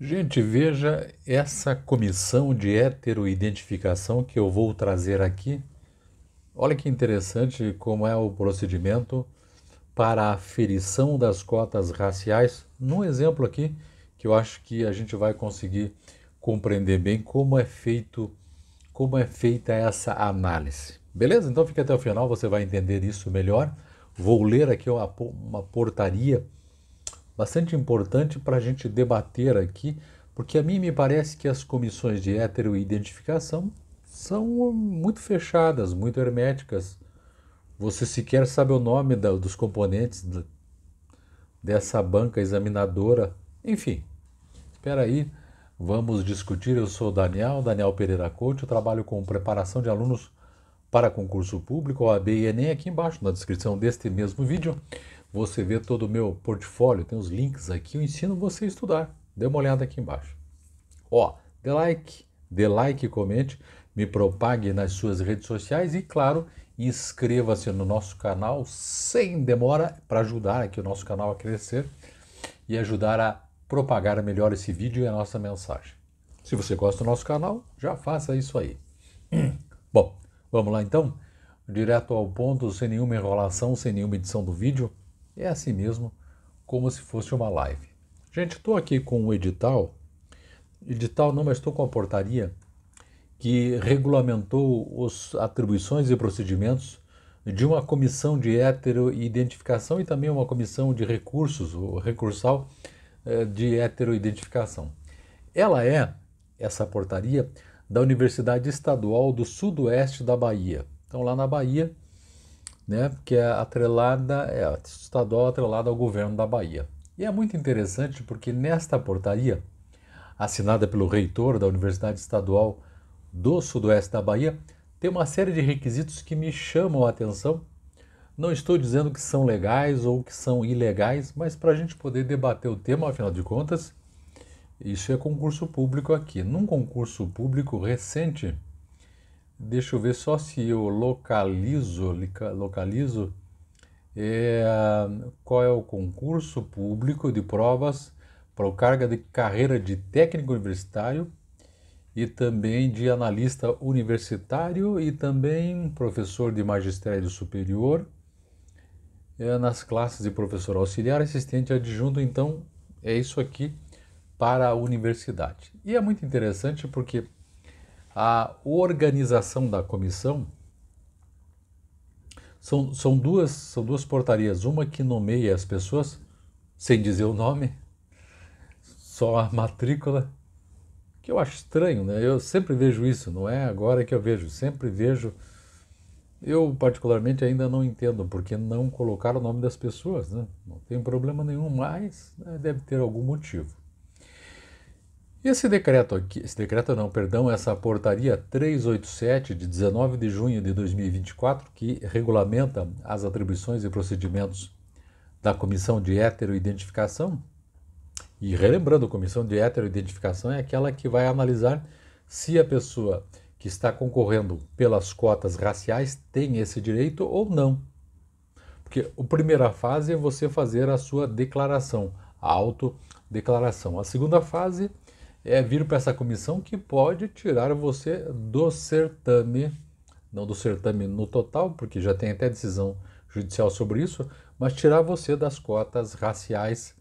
Gente, veja essa comissão de heteroidentificação que eu vou trazer aqui. Olha que interessante como é o procedimento para a aferição das cotas raciais. Num exemplo aqui que eu acho que a gente vai conseguir compreender bem como é feito, como é feita essa análise. Beleza? Então fica até o final, você vai entender isso melhor. Vou ler aqui uma, uma portaria bastante importante para a gente debater aqui, porque a mim me parece que as comissões de heteroidentificação são muito fechadas, muito herméticas. Você sequer sabe o nome da, dos componentes dessa banca examinadora. Enfim, espera aí, vamos discutir. Eu sou Daniel, Daniel Pereira Couto, eu trabalho com preparação de alunos para concurso público, OAB e Enem, aqui embaixo na descrição deste mesmo vídeo você vê todo o meu portfólio, tem os links aqui, eu ensino você a estudar. Dê uma olhada aqui embaixo. Ó, dê like, dê like, comente, me propague nas suas redes sociais e, claro, inscreva-se no nosso canal sem demora para ajudar aqui o nosso canal a crescer e ajudar a propagar melhor esse vídeo e a nossa mensagem. Se você gosta do nosso canal, já faça isso aí. Bom, vamos lá então, direto ao ponto, sem nenhuma enrolação, sem nenhuma edição do vídeo. É assim mesmo, como se fosse uma live. Gente, estou aqui com um edital, edital não, mas estou com a portaria que regulamentou as atribuições e procedimentos de uma comissão de heteroidentificação e também uma comissão de recursos, ou recursal, eh, de heteroidentificação. Ela é, essa portaria, da Universidade Estadual do Sudoeste da Bahia. Então, lá na Bahia, né, que é atrelada, é estadual atrelada ao governo da Bahia. E é muito interessante porque nesta portaria, assinada pelo reitor da Universidade Estadual do Sudoeste da Bahia, tem uma série de requisitos que me chamam a atenção. Não estou dizendo que são legais ou que são ilegais, mas para a gente poder debater o tema, afinal de contas, isso é concurso público aqui. Num concurso público recente, Deixa eu ver só se eu localizo, localizo é, qual é o concurso público de provas para o cargo de carreira de técnico universitário e também de analista universitário e também professor de magistério superior é, nas classes de professor auxiliar, assistente adjunto. Então, é isso aqui para a universidade. E é muito interessante porque a organização da comissão, são, são, duas, são duas portarias. Uma que nomeia as pessoas, sem dizer o nome, só a matrícula, que eu acho estranho, né? Eu sempre vejo isso, não é agora que eu vejo, sempre vejo. Eu, particularmente, ainda não entendo porque não colocar o nome das pessoas, né? Não tem problema nenhum, mas né, deve ter algum motivo. Esse decreto aqui, esse decreto não, perdão, essa portaria 387 de 19 de junho de 2024, que regulamenta as atribuições e procedimentos da Comissão de Heteroidentificação. E relembrando, a Comissão de Heteroidentificação é aquela que vai analisar se a pessoa que está concorrendo pelas cotas raciais tem esse direito ou não. Porque a primeira fase é você fazer a sua declaração, a autodeclaração. A segunda fase é é vir para essa comissão que pode tirar você do certame, não do certame no total, porque já tem até decisão judicial sobre isso, mas tirar você das cotas raciais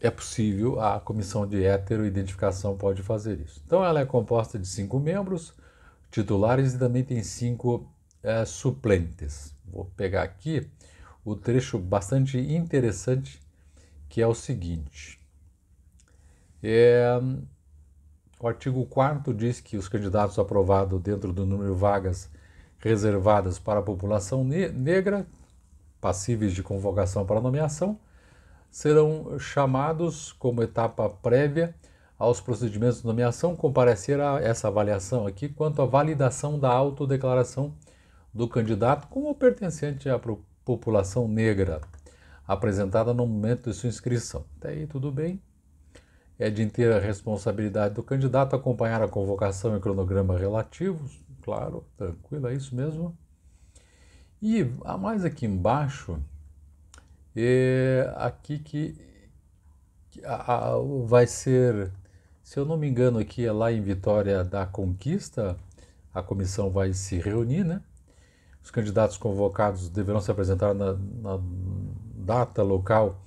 é possível, a comissão de heteroidentificação pode fazer isso. Então ela é composta de cinco membros titulares e também tem cinco é, suplentes. Vou pegar aqui o trecho bastante interessante que é o seguinte. É, o artigo 4 diz que os candidatos aprovados dentro do número de vagas reservadas para a população ne negra, passíveis de convocação para nomeação, serão chamados como etapa prévia aos procedimentos de nomeação comparecer a essa avaliação aqui quanto à validação da autodeclaração do candidato como pertencente à população negra apresentada no momento de sua inscrição. Até aí tudo bem. É de inteira responsabilidade do candidato acompanhar a convocação e cronograma relativos, claro, tranquilo, é isso mesmo. E a mais aqui embaixo, é aqui que, que a, a, vai ser, se eu não me engano, aqui é lá em Vitória da Conquista, a comissão vai se reunir, né? Os candidatos convocados deverão se apresentar na, na data, local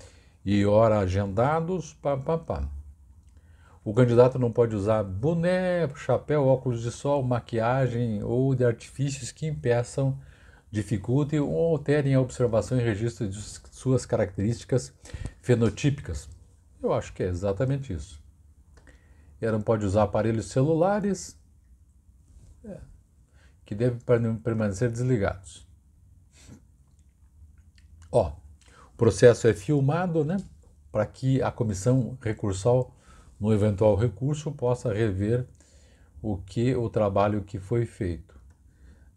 e hora agendados, pá, pá, pá. O candidato não pode usar boné, chapéu, óculos de sol, maquiagem ou de artifícios que impeçam, dificultem ou alterem a observação e registro de suas características fenotípicas. Eu acho que é exatamente isso. Ele não pode usar aparelhos celulares é, que devem permanecer desligados. Ó, o processo é filmado, né, para que a comissão recursal no eventual recurso, possa rever o que o trabalho que foi feito.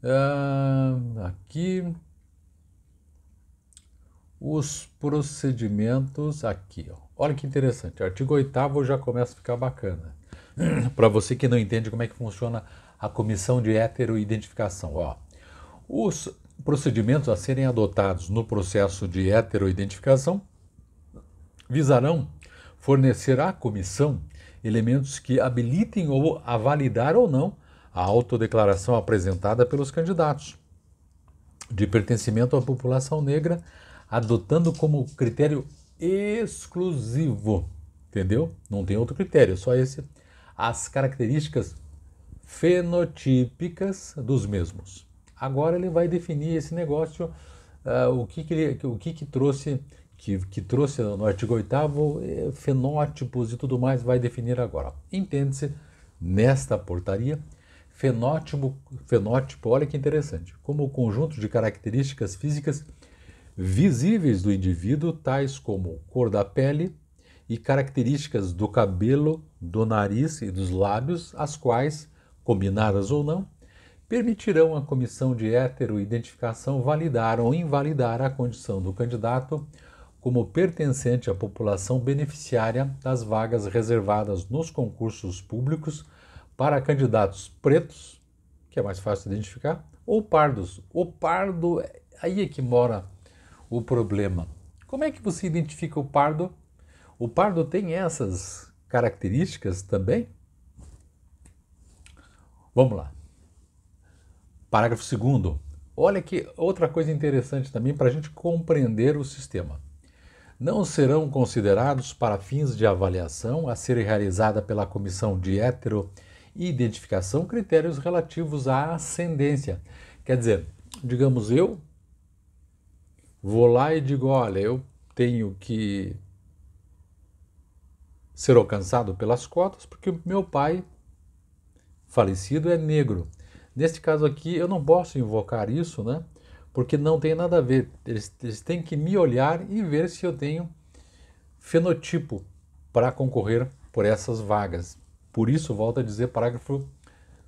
Uh, aqui os procedimentos aqui. Ó. Olha que interessante, artigo 8 já começa a ficar bacana. Para você que não entende como é que funciona a comissão de heteroidentificação. Ó. Os procedimentos a serem adotados no processo de heteroidentificação visarão fornecerá à comissão elementos que habilitem ou a validar ou não a autodeclaração apresentada pelos candidatos de pertencimento à população negra, adotando como critério exclusivo, entendeu? Não tem outro critério, só esse, as características fenotípicas dos mesmos. Agora ele vai definir esse negócio, uh, o que, que ele, o que, que trouxe que, que trouxe no artigo 8 é, fenótipos e tudo mais, vai definir agora. Entende-se, nesta portaria, fenótipo, fenótipo, olha que interessante, como o conjunto de características físicas visíveis do indivíduo, tais como cor da pele e características do cabelo, do nariz e dos lábios, as quais, combinadas ou não, permitirão à comissão de identificação validar ou invalidar a condição do candidato como pertencente à população beneficiária das vagas reservadas nos concursos públicos para candidatos pretos, que é mais fácil de identificar, ou pardos. O pardo, aí é que mora o problema. Como é que você identifica o pardo? O pardo tem essas características também? Vamos lá. Parágrafo 2. Olha que outra coisa interessante também para a gente compreender o sistema não serão considerados para fins de avaliação a ser realizada pela comissão de e Identificação critérios relativos à ascendência. Quer dizer, digamos eu vou lá e digo, olha, eu tenho que ser alcançado pelas cotas porque meu pai falecido é negro. Neste caso aqui, eu não posso invocar isso, né? porque não tem nada a ver. Eles, eles têm que me olhar e ver se eu tenho fenotipo para concorrer por essas vagas. Por isso, volto a dizer, parágrafo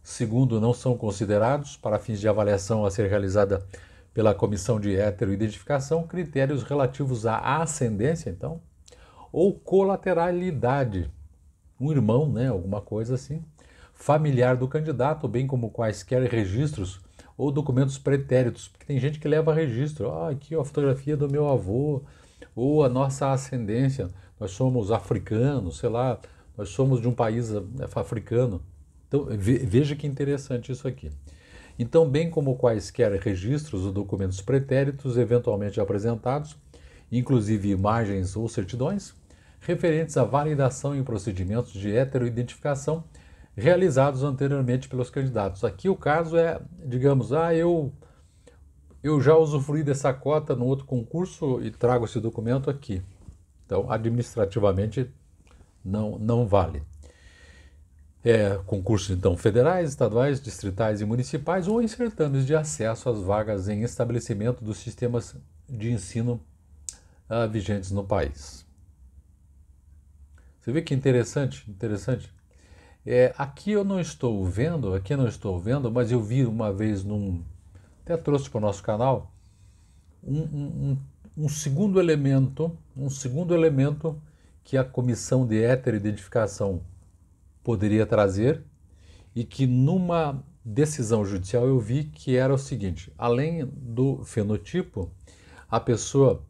segundo, não são considerados, para fins de avaliação a ser realizada pela comissão de heteroidentificação, critérios relativos à ascendência, então, ou colateralidade, um irmão, né, alguma coisa assim, familiar do candidato, bem como quaisquer registros ou documentos pretéritos, porque tem gente que leva registro. Ah, aqui ó, a fotografia do meu avô, ou a nossa ascendência, nós somos africanos, sei lá, nós somos de um país eh, africano. Então, veja que interessante isso aqui. Então, bem como quaisquer registros ou documentos pretéritos eventualmente apresentados, inclusive imagens ou certidões, referentes à validação em procedimentos de heteroidentificação, identificação realizados anteriormente pelos candidatos. Aqui o caso é, digamos, ah, eu eu já usufruí dessa cota no outro concurso e trago esse documento aqui. Então, administrativamente não não vale. É, concursos então federais, estaduais, distritais e municipais ou em certames de acesso às vagas em estabelecimento dos sistemas de ensino uh, vigentes no país. Você vê que interessante, interessante. É, aqui eu não estou vendo, aqui eu não estou vendo, mas eu vi uma vez num. Até trouxe para o nosso canal um, um, um, segundo elemento, um segundo elemento que a comissão de heteroidentificação poderia trazer e que numa decisão judicial eu vi que era o seguinte: além do fenotipo, a pessoa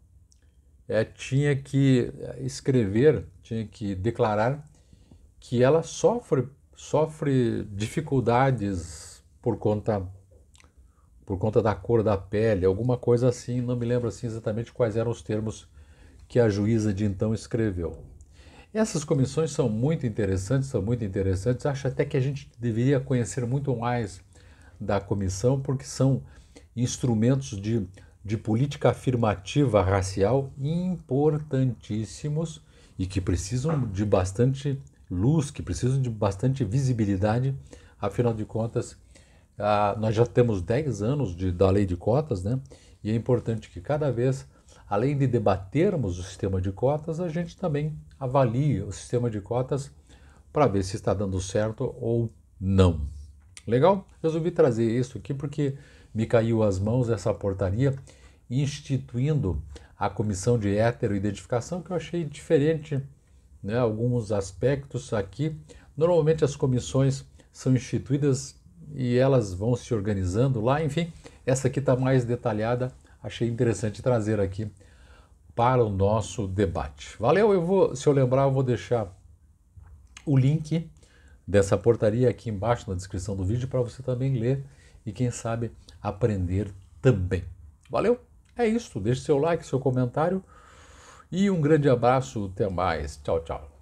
é, tinha que escrever, tinha que declarar que ela sofre, sofre dificuldades por conta por conta da cor da pele, alguma coisa assim, não me lembro assim exatamente quais eram os termos que a juíza de então escreveu. Essas comissões são muito interessantes, são muito interessantes. Acho até que a gente deveria conhecer muito mais da comissão, porque são instrumentos de, de política afirmativa racial importantíssimos e que precisam de bastante luz, que precisam de bastante visibilidade. Afinal de contas, ah, nós já temos 10 anos de, da lei de cotas, né? E é importante que cada vez, além de debatermos o sistema de cotas, a gente também avalie o sistema de cotas para ver se está dando certo ou não. Legal? Resolvi trazer isso aqui porque me caiu às mãos essa portaria instituindo a comissão de heteroidentificação que eu achei diferente né, alguns aspectos aqui. Normalmente as comissões são instituídas e elas vão se organizando lá, enfim, essa aqui está mais detalhada, achei interessante trazer aqui para o nosso debate. Valeu, eu vou, se eu lembrar, eu vou deixar o link dessa portaria aqui embaixo na descrição do vídeo para você também ler e quem sabe aprender também. Valeu? É isso, deixe seu like, seu comentário e um grande abraço, até mais. Tchau, tchau.